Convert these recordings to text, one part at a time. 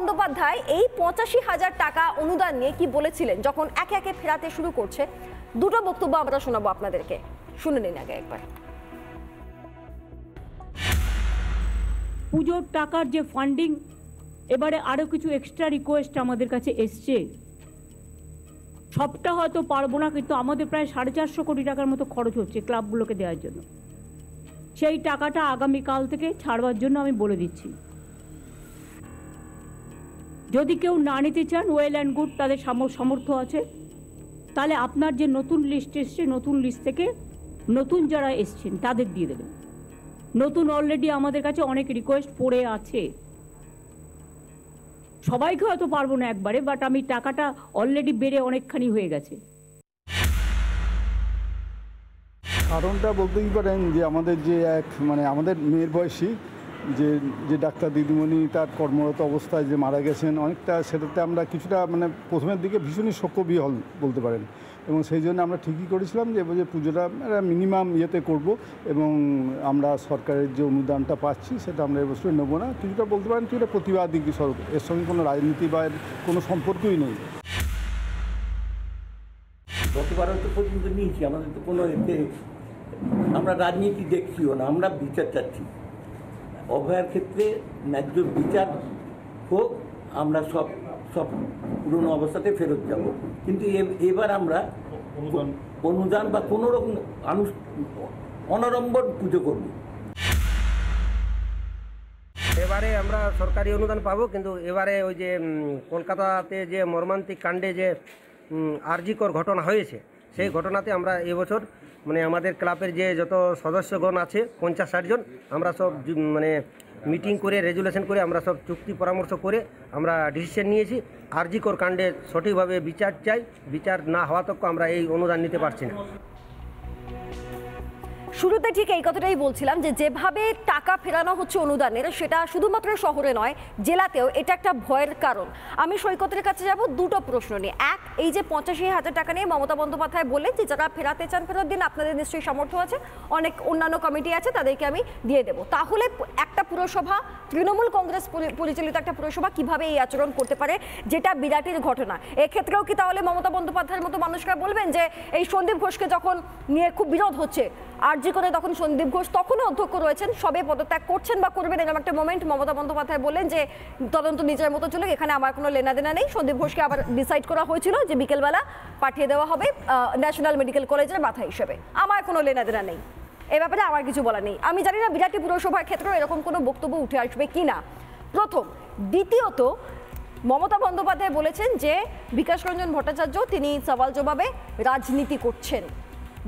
বন্দ্যোপাধ্যায় এই পঁচাশি হাজার টাকা অনুদান নিয়ে কি বলেছিলেন যখন একে একে ফেরাতে শুরু করছে দুটো বক্তব্য আমরা শোনাবো আপনাদেরকে শুনে নিন আগে একবার পুজোর টাকার যে ফান্ডিং এবারে আরও কিছু এক্সট্রা রিকোয়েস্ট আমাদের কাছে এসছে সবটা হয়তো পারবো না কিন্তু আমাদের প্রায় সাড়ে চারশো কোটি টাকার মতো খরচ হচ্ছে ক্লাবগুলোকে দেওয়ার জন্য সেই টাকাটা আগামীকাল থেকে ছাড়বার জন্য আমি বলে দিচ্ছি যদি কেউ না নিতে চান ওয়েল অ্যান্ড গুড তাদের সামর্থ্য আছে তাহলে আপনার যে নতুন লিস্ট এসছে নতুন লিস্ট থেকে নতুন যারা এসছেন তাদের দিয়ে দেবেন নতুন অলরেডি আমাদের কাছে অনেক রিকোয়েস্ট পড়ে আছে সবাইকে হয়তো পারবো না একবারে বাট আমি টাকাটা অলরেডি বেড়ে অনেকখানি হয়ে গেছে কারণটা বলতেই পারেন যে আমাদের যে এক মানে আমাদের মেয়ের বয়সী যে যে ডাক্তার দিদিমণি তার কর্মরত অবস্থায় যে মারা গেছেন অনেকটা সেটাতে আমরা কিছুটা মানে প্রথমের দিকে ভীষণই শোকবিহল বলতে পারেন এবং সেই জন্য আমরা ঠিকই করেছিলাম যে যে পুজোটা একটা মিনিমাম ইয়েতে করব এবং আমরা সরকারের যে অনুদানটা পাচ্ছি সেটা আমরা এবছর নেব না কিছুটা বলতে পারেন কিছুটা প্রতিবাদিক স্বরূপ এর সঙ্গে কোনো রাজনীতি বা কোনো সম্পর্কই নেই আমাদের কোনো এতে আমরা রাজনীতি দেখছিও না আমরা বিচার চাচ্ছি অভয়ের ক্ষেত্রে ন্যায্য বিচার হোক আমরা সব সব পুরনো অবস্থাতে ফেরত যাব কিন্তু এবার আমরা অনুদান বা কোনো রকম আনু অনারম্বর পুজো করব এবারে আমরা সরকারি অনুদান পাবো কিন্তু এবারে ওই যে কলকাতাতে যে মর্মান্তিক কাণ্ডে যে আর্জিকর ঘটনা হয়েছে সেই ঘটনাতে আমরা এবছর মানে আমাদের ক্লাবের যে যত সদস্যগণ আছে পঞ্চাশ ষাটজন আমরা সব মানে মিটিং করে রেজুলেশন করে আমরা সব চুক্তি পরামর্শ করে আমরা ডিসিশন নিয়েছি আরজিকর কাণ্ডে সঠিকভাবে বিচার চাই বিচার না হওয়া তক্ষ আমরা এই অনুদান নিতে পারছি না শুরুতে ঠিক এই কথাটাই বলছিলাম যে যেভাবে টাকা ফেরানো হচ্ছে অনুদানের সেটা শুধুমাত্র শহরে নয় জেলাতেও এটা একটা ভয়ের কারণ আমি সৈকতের কাছে যাব দুটো প্রশ্ন নিয়ে এক এই যে পঁচাশি হাজার টাকা নিয়ে মমতা বন্দ্যোপাধ্যায় বলেন যে যারা ফেরাতে চান ফেরত দিন আপনাদের নিশ্চয়ই সামর্থ্য আছে অনেক অন্যান্য কমিটি আছে তাদেরকে আমি দিয়ে দেব তাহলে একটা পুরসভা তৃণমূল কংগ্রেস পরিচালিত একটা পুরসভা কিভাবে এই আচরণ করতে পারে যেটা বিরাটের ঘটনা এক্ষেত্রেও কি তাহলে মমতা বন্দ্যোপাধ্যায়ের মতো মানুষরা বলবেন যে এই সন্দীপ ঘোষকে যখন নিয়ে খুব বিরোধ হচ্ছে আর যে করে তখন সন্দীপ ঘোষ তখনও অধ্যক্ষ রয়েছেন সবে পদত্যাগ করছেন বা করবেন এরকম একটা মোমেন্ট মমতা বন্দ্যোপাধ্যায় বলেন যে তদন্ত নিজের মতো চলুক এখানে আমার কোনো লেনাদেনা নেই সন্দীপ ঘোষকে আবার ডিসাইড করা হয়েছিল যে বিকেলবেলা পাঠিয়ে দেওয়া হবে ন্যাশনাল মেডিকেল কলেজের মাথা হিসেবে আমার কোনো লেনাদেনা নেই এ ব্যাপারে আমার কিছু বলা নেই আমি জানি না বিরাটি পুরসভার ক্ষেত্রেও এরকম কোনো বক্তব্য উঠে আসবে কি না প্রথম দ্বিতীয়ত মমতা বন্দ্যোপাধ্যায় বলেছেন যে বিকাশ রঞ্জন ভট্টাচার্য তিনি সওয়াল জবাবে রাজনীতি করছেন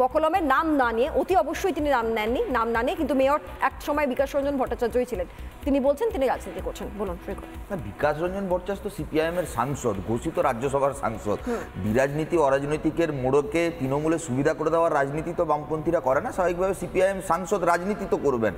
বকলমের নাম না নিয়ে অতি অবশ্যই তিনি নাম নেননি নাম না নিয়ে কিন্তু মেয়র এক সময় বিকাশ রঞ্জন ভট্টাচার্যই ছিলেন তিনি বলছেন তিনি রাজনীতি করছেন বলুন না বিকাশ রঞ্জন ভট্টাচার্য সিপিআইএম এর সাংসদ ঘোষিত রাজ্যসভার সাংসদ বিরাজনীতি অরাজনৈতিকের মোড়কে তৃণমূলে সুবিধা করে দেওয়ার রাজনীতি তো বামপন্থীরা করে না স্বাভাবিকভাবে সিপিআইএম সাংসদ রাজনীতি তো করবেন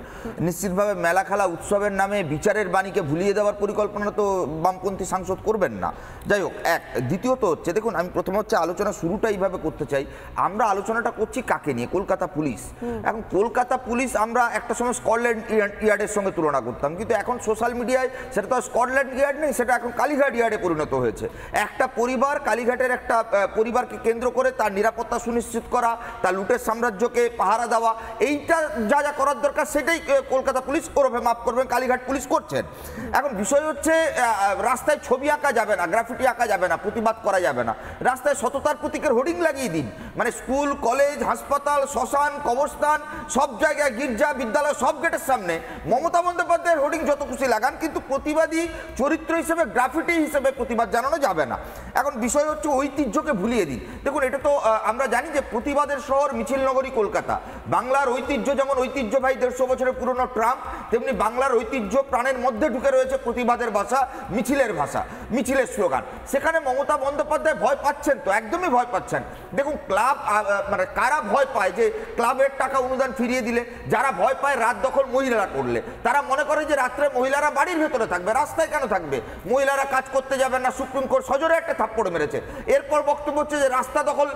নিশ্চিতভাবে মেলা খেলা উৎসবের নামে বিচারের বাণীকে ভুলিয়ে দেওয়ার পরিকল্পনা তো বামপন্থী সাংসদ করবেন না যাই হোক এক দ্বিতীয়ত হচ্ছে দেখুন আমি প্রথম হচ্ছে আলোচনা শুরুটা এইভাবে করতে চাই আমরা আলোচনাটা করছি কাকে নিয়ে কলকাতা পুলিশ এখন কলকাতা পুলিশ আমরা একটা সময় স্কটল্যান্ড ইয়ার্ডের সঙ্গে তুলনা করতাম কিন্তু এখন সোশ্যাল মিডিয়ায় সেটা তো স্কটল্যান্ড ইয়ার্ড নেই সেটা এখন কালীঘাট ইয়ার্ডে পরিণত হয়েছে একটা পরিবার কালীঘাটের একটা পরিবারকে কেন্দ্র করে তার নিরাপত্তা সুনিশ্চিত করা তার লুটের সাম্রাজ্যকে পাহারা দেওয়া এইটা যা যা করার দরকার সেটাই কলকাতা পুলিশ ওরফে মাফ করবেন কালীঘাট পুলিশ করছেন এখন বিষয় হচ্ছে রাস্তায় ছবি আঁকা যাবে না গ্রাফিটি আঁকা যাবে না প্রতিবাদ করা যাবে না রাস্তায় সততার প্রতীকের হোর্ডিং লাগিয়ে দিন মানে স্কুল কলেজ কলেজ হাসপাতাল শ্মশান কবরস্থান সব জায়গায় গির্জা বিদ্যালয় সব গেটের সামনে মমতা বন্দ্যোপাধ্যায়ের হোর্ডিং যত খুশি লাগান কিন্তু প্রতিবাদী চরিত্র হিসেবে গ্রাফিটি হিসেবে প্রতিবাদ জানানো যাবে না এখন বিষয় হচ্ছে ঐতিহ্যকে ভুলিয়ে দিন দেখুন এটা তো আমরা জানি যে প্রতিবাদের শহর মিছিল নগরী কলকাতা বাংলার ঐতিহ্য যেমন ঐতিহ্যবাহী দেড়শো বছরের পুরনো ট্রাম্প তেমনি বাংলার ঐতিহ্য প্রাণের মধ্যে ঢুকে রয়েছে প্রতিবাদের ভাষা মিছিলের ভাষা মিছিলের স্লোগান সেখানে মমতা বন্দ্যোপাধ্যায় ভয় পাচ্ছেন তো একদমই ভয় পাচ্ছেন দেখুন ক্লাব মানে কারা ভয় পায় যে ক্লাবের টাকা অনুদান ফিরিয়ে দিলে যারা ভয় পায় রাত দখল মহিলারা করলে তারা মনে করে যে রাত্রে মহিলারা বাড়ির ভেতরে থাকবে রাস্তায় কেন থাকবে মহিলারা কাজ করতে যাবে না সুপ্রিম কোর্ট সজোরে একটা থাপ্পড় মেরেছে এরপর বক্তব্য হচ্ছে যে রাস্তা দখল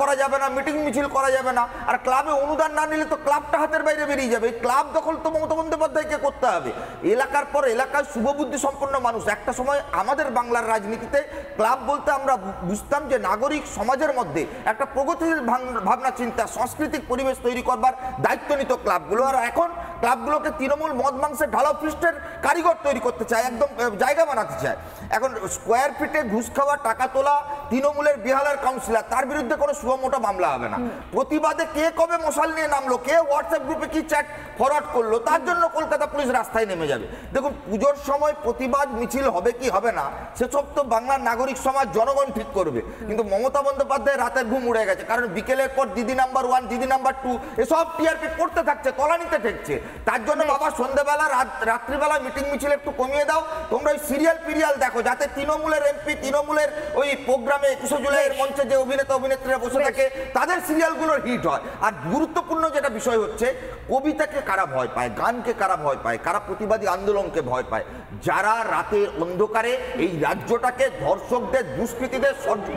করা যাবে না মিটিং মিছিল করা যাবে না আর ক্লাবে অনুদান না নিলে তো ক্লাবটা হাতের বাইরে বেরিয়ে যাবে ক্লাব দখল তো মমতা বন্দ্যোপাধ্যায়কে করতে হবে এলাকার পর এলাকায় শুভবুদ্ধি সম্পন্ন মানুষ একটা সময় আমাদের বাংলার রাজনীতিতে ক্লাব বলতে আমরা বুঝতাম যে নাগরিক সমাজের মধ্যে একটা প্রগতিশীল ভাবনা ভাবনা চিন্তা সাংস্কৃতিক পরিবেশ তৈরি করবার দায়িত্ব নিত ক্লাবগুলো আর এখন ক্লাবগুলোকে তৃণমূল মদ মাংসের ঢালাও পৃষ্ঠের কারিগর তৈরি করতে চায় একদম জায়গা বানাতে চায় এখন স্কোয়ার ফিটে ঘুষ খাওয়া টাকা তোলা তৃণমূলের বিহালের কাউন্সিলার তার বিরুদ্ধে কোনো সুমোটা মামলা হবে না প্রতিবাদে কে কবে মশাল নিয়ে নামলো কে হোয়াটসঅ্যাপ গ্রুপে কি চ্যাট ফরওয়ার্ড করলো তার জন্য কলকাতা পুলিশ রাস্তায় নেমে যাবে দেখুন পুজোর সময় প্রতিবাদ মিছিল হবে কি হবে না সেসব তো বাংলার নাগরিক সমাজ জনগণ ঠিক করবে কিন্তু মমতা বন্দ্যোপাধ্যায় রাতের ঘুম উড়ে গেছে কারণ বিকেলের পর দিদি নাম্বার ওয়ান দিদি নাম্বার টু এসব টিআরপি পড়তে থাকছে তলানিতে ঠেকছে তার জন্য হ্যাঁ। বাবা সন্ধ্যেবেলা রাত্রিবেলা মিটিং মিছিল একটু কমিয়ে দাও তোমরা ওই সিরিয়াল পিরিয়াল দেখো যাতে তৃণমূলের এমপি তৃণমূলের ওই প্রোগ্রামে একুশে জুলাইয়ের মঞ্চে যে অভিনেতা অভিনেত্রীরা বসে থাকে তাদের সিরিয়ালগুলোর হিট হয় আর গুরুত্বপূর্ণ যেটা বিষয় হচ্ছে কবিতাকে কারা ভয় পায় গানকে কারা ভয় পায় কারা প্রতিবাদী আন্দোলনকে ভয় পায় যারা রাতের অন্ধকারে এই রাজ্যটাকে ধর্ষকদের দুষ্কৃতিদের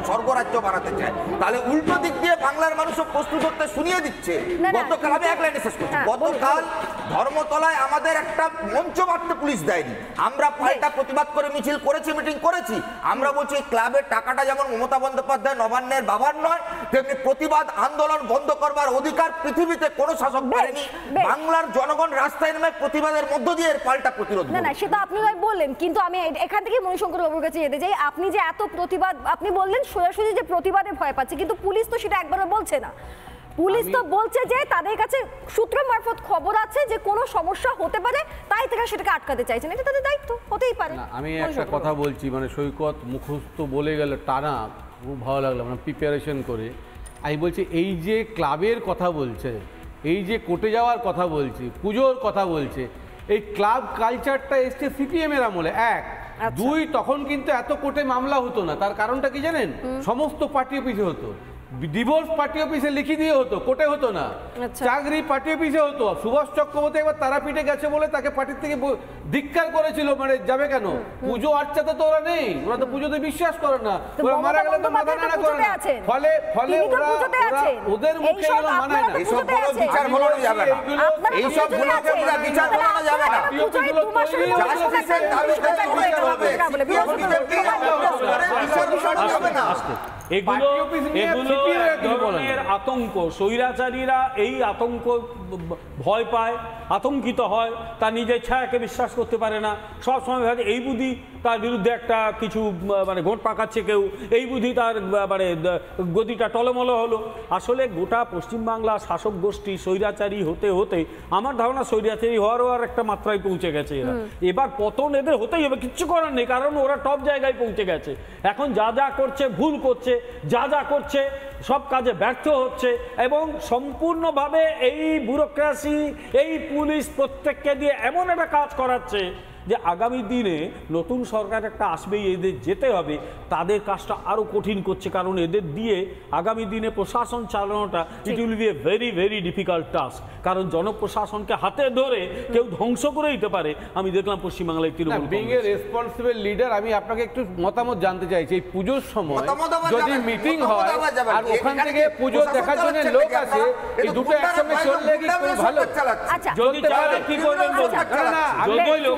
স্বর্গরাজ্য বানাতে চায় তাহলে উল্টো দিক দিয়ে বাংলার মানুষও প্রস্তুত করতে শুনিয়ে দিচ্ছে গতকাল আমি এক লাইনে শেষ করছি হ্যাঁ, গতকাল ধর্মতলায় আমাদের একটা মঞ্চ মারতে পুলিশ দেয়নি আমরা পাল্টা প্রতিবাদ করে মিছিল করেছি মিটিং করেছি আমরা বলছি ক্লাবের টাকাটা যেমন মমতা বন্দ্যোপাধ্যায় নবান্নের বাবার নয় তেমনি প্রতিবাদ আন্দোলন বন্ধ করবার অধিকার পৃথিবীতে কোনো শাসক পারেনি বাংলার জনগণ রাস্তায় নেমে প্রতিবাদের মধ্য দিয়ে এর পাল্টা প্রতিরোধ না না সেটা আপনি বললেন কিন্তু আমি এখান থেকে মণিশঙ্কর বাবুর কাছে যেতে চাই আপনি যে এত প্রতিবাদ আপনি বললেন সোজাসুজি যে প্রতিবাদে ভয় পাচ্ছে কিন্তু পুলিশ তো সেটা একবারও বলছে না পুলিশ তো বলছে যে তাদের কাছে সূত্র মারফত খবর আছে যে কোনো সমস্যা হতে পারে তাই তারা সেটাকে আটকাতে চাইছেন এটা তাদের দায়িত্ব হতেই পারে আমি একটা কথা বলছি মানে সৈকত মুখস্থ বলে গেল টানা খুব ভালো লাগলো মানে প্রিপারেশন করে আমি বলছি এই যে ক্লাবের কথা বলছে এই যে কোর্টে যাওয়ার কথা বলছি পুজোর কথা বলছে এই ক্লাব কালচারটা এসছে সিপিএমের আমলে এক আচ্ছা। দুই তখন কিন্তু এত কোটে মামলা হতো না তার কারণটা কি জানেন সমস্ত পার্টি পিছিয়ে হতো ডিভোর্স পার্টি অফিসে লিখি দিয়ে হতো কোটে হতো না চাকরি পার্টি অফিসে হতো সুভাষ চক্রবর্তী একবার তারাপীঠে গেছে বলে তাকে পার্টির থেকে ধিক্কার করেছিল মানে যাবে কেন পুজো আর্চাতে তো ওরা নেই ওরা তো পুজোতে বিশ্বাস করে না ওরা মারা গেলে তো মাথা নাড়া করে না ফলে ফলে ওরা ওদের মুখে এগুলো মানায় না এইসব গুলো বিচার বলানো যাবে না এইসব গুলো বিচার যাবে না না এগুলো এগুলো ধরনের আতঙ্ক স্বৈরাচারীরা এই আতঙ্ক ভয় পায় আতঙ্কিত হয় তার নিজের ছায়াকে বিশ্বাস করতে পারে না সবসময় ভাবে এই বুদ্ধি তার বিরুদ্ধে একটা কিছু মানে ঘোট পাকাচ্ছে কেউ এই বুদ্ধি তার মানে গদিটা টলমলো হলো আসলে গোটা পশ্চিমবাংলা শাসক গোষ্ঠী স্বৈরাচারী হতে হতে আমার ধারণা স্বৈরাচারী হওয়ারও হওয়ার একটা মাত্রায় পৌঁছে গেছে এরা এবার পতন এদের হতেই হবে কিচ্ছু করার নেই কারণ ওরা টপ জায়গায় পৌঁছে গেছে এখন যা যা করছে ভুল করছে যা যা করছে সব কাজে ব্যর্থ হচ্ছে এবং সম্পূর্ণভাবে এই ব্যুরোক্রাসি এই পুলিশ প্রত্যেককে দিয়ে এমন একটা কাজ করাচ্ছে যে আগামী দিনে নতুন সরকার একটা আসবেই এদের যেতে হবে তাদের কাজটা আরও কঠিন করছে কারণ এদের দিয়ে আগামী দিনে প্রশাসন চালানোটা it will be a very very difficult task কারণ জনপ্রশাসনকে হাতে ধরে কেউ ধ্বংস করে দিতে পারে আমি দেখলাম পশ্চিমবাংলায় Trinamool being a responsible leader আমি আপনাকে একটু মতামত জানতে চাইছি এই পুজোর সময় যদি মিটিং হয় আর ওখান থেকে পুজো দেখার জন্য লোক আসে এই দুটো একসঙ্গে চললে কি ভালো যদি আচ্ছা, কি আচ্ছা। করবেন বলুন না যদি লোক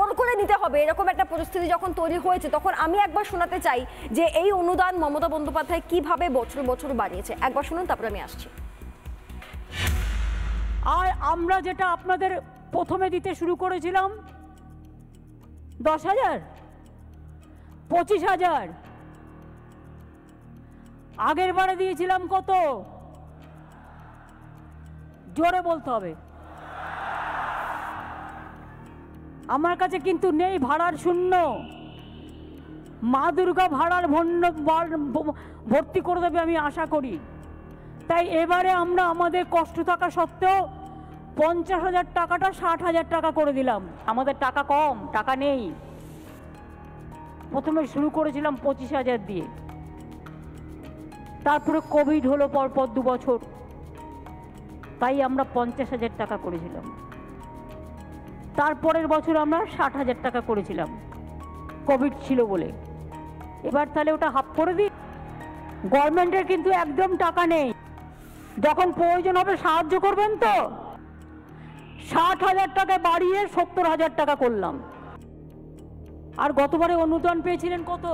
জোর করে নিতে হবে এরকম একটা পরিস্থিতি যখন তৈরি হয়েছে তখন আমি একবার শোনাতে চাই যে এই অনুদান মমতা বন্দ্যোপাধ্যায় কিভাবে বছর বছর বাড়িয়েছে একবার শুনুন তারপরে আমি আসছি আর আমরা যেটা আপনাদের প্রথমে দিতে শুরু করেছিলাম দশ হাজার পঁচিশ হাজার আগের বারে দিয়েছিলাম কত জোরে বলতে হবে আমার কাছে কিন্তু নেই ভাড়ার শূন্য মা দুর্গা ভাড়ার ভণ্য ভর্তি করে দেবে আমি আশা করি তাই এবারে আমরা আমাদের কষ্ট থাকা সত্ত্বেও পঞ্চাশ হাজার টাকাটা ষাট হাজার টাকা করে দিলাম আমাদের টাকা কম টাকা নেই প্রথমে শুরু করেছিলাম পঁচিশ হাজার দিয়ে তারপরে কোভিড হলো পরপর দু বছর তাই আমরা পঞ্চাশ হাজার টাকা করেছিলাম তারপরের বছর আমরা ষাট হাজার টাকা করেছিলাম কোভিড ছিল বলে এবার তাহলে ওটা হাফ করে দিই গভর্নমেন্টের কিন্তু একদম টাকা নেই যখন প্রয়োজন হবে সাহায্য করবেন তো ষাট হাজার টাকা বাড়িয়ে সত্তর হাজার টাকা করলাম আর গতবারে অনুদান পেয়েছিলেন কত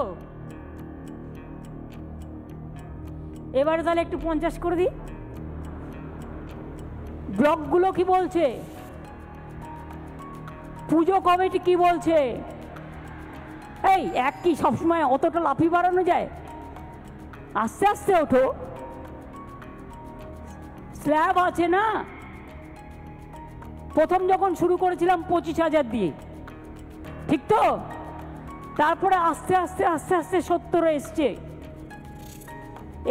এবারে তাহলে একটু পঞ্চাশ করে দিই ব্লকগুলো কি বলছে পুজো কমিটি কি বলছে এই এক কি সবসময় অতটা লাফি বাড়ানো যায় আস্তে আস্তে ওঠো স্ল্যাব আছে না প্রথম যখন শুরু করেছিলাম পঁচিশ হাজার দিয়ে ঠিক তো তারপরে আস্তে আস্তে আস্তে আস্তে সত্তর এসছে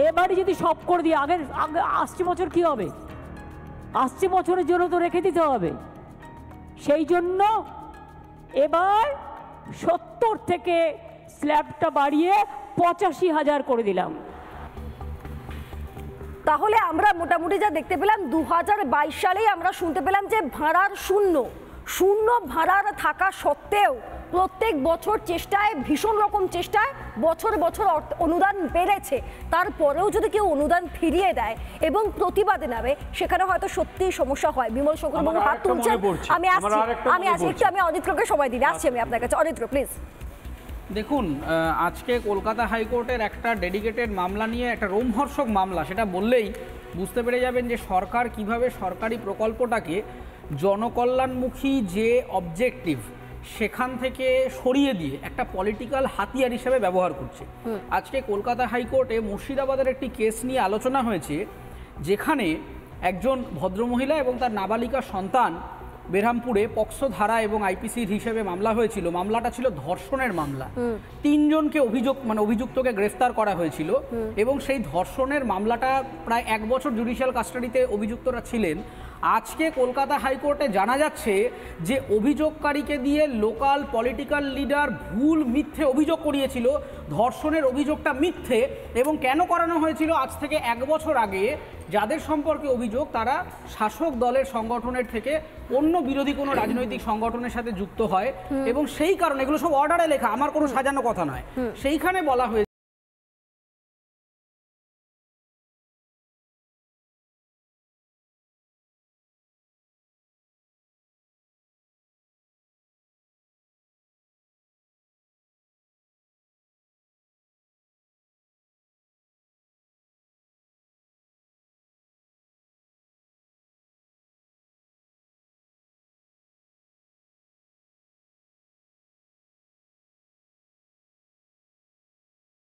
এবারে যদি সব করে দিই আগের আগে আসছে বছর কি হবে আসছে বছরের জন্য তো রেখে দিতে হবে সেই জন্য এবার সত্তর থেকে স্ল্যাবটা বাড়িয়ে পঁচাশি হাজার করে দিলাম তাহলে আমরা মোটামুটি যা দেখতে পেলাম দু সালেই আমরা শুনতে পেলাম যে ভাড়ার শূন্য শূন্য ভাড়ার থাকা সত্ত্বেও প্রত্যেক বছর চেষ্টায় ভীষণ রকম চেষ্টায় বছর বছর অনুদান বেড়েছে তারপরেও যদি কেউ অনুদান ফিরিয়ে দেয় এবং প্রতিবাদে নামে সেখানে হয়তো সত্যিই সমস্যা হয় বিমল বাবু হাত তুলছেন আমি আসছি আমি আসছি আচ্ছা। একটু আমি অনিত্রকে সময় দিন আসছি আমি আপনার কাছে অনিত্র প্লিজ দেখুন আজকে কলকাতা হাইকোর্টের একটা ডেডিকেটেড মামলা নিয়ে একটা রোমহর্ষক মামলা সেটা বললেই বুঝতে পেরে যাবেন যে সরকার কিভাবে সরকারি প্রকল্পটাকে জনকল্যাণমুখী যে অবজেক্টিভ সেখান থেকে সরিয়ে দিয়ে একটা পলিটিক্যাল হাতিয়ার হিসেবে ব্যবহার করছে আজকে কলকাতা হাইকোর্টে মুর্শিদাবাদের একটি কেস নিয়ে আলোচনা হয়েছে যেখানে একজন ভদ্রমহিলা এবং তার নাবালিকা সন্তান বেরহামপুরে পক্সো ধারা এবং আইপিসির হিসেবে মামলা হয়েছিল মামলাটা ছিল ধর্ষণের মামলা তিনজনকে অভিযোগ মানে অভিযুক্তকে গ্রেফতার করা হয়েছিল এবং সেই ধর্ষণের মামলাটা প্রায় এক বছর জুডিশিয়াল কাস্টাডিতে অভিযুক্তরা ছিলেন আজকে কলকাতা হাইকোর্টে জানা যাচ্ছে যে অভিযোগকারীকে দিয়ে লোকাল পলিটিক্যাল লিডার ভুল মিথ্যে অভিযোগ করিয়েছিল ধর্ষণের অভিযোগটা মিথ্যে এবং কেন করানো হয়েছিল আজ থেকে এক বছর আগে যাদের সম্পর্কে অভিযোগ তারা শাসক দলের সংগঠনের থেকে অন্য বিরোধী কোনো রাজনৈতিক সংগঠনের সাথে যুক্ত হয় এবং সেই কারণে এগুলো সব অর্ডারে লেখা আমার কোনো সাজানো কথা নয় সেইখানে বলা হয়েছে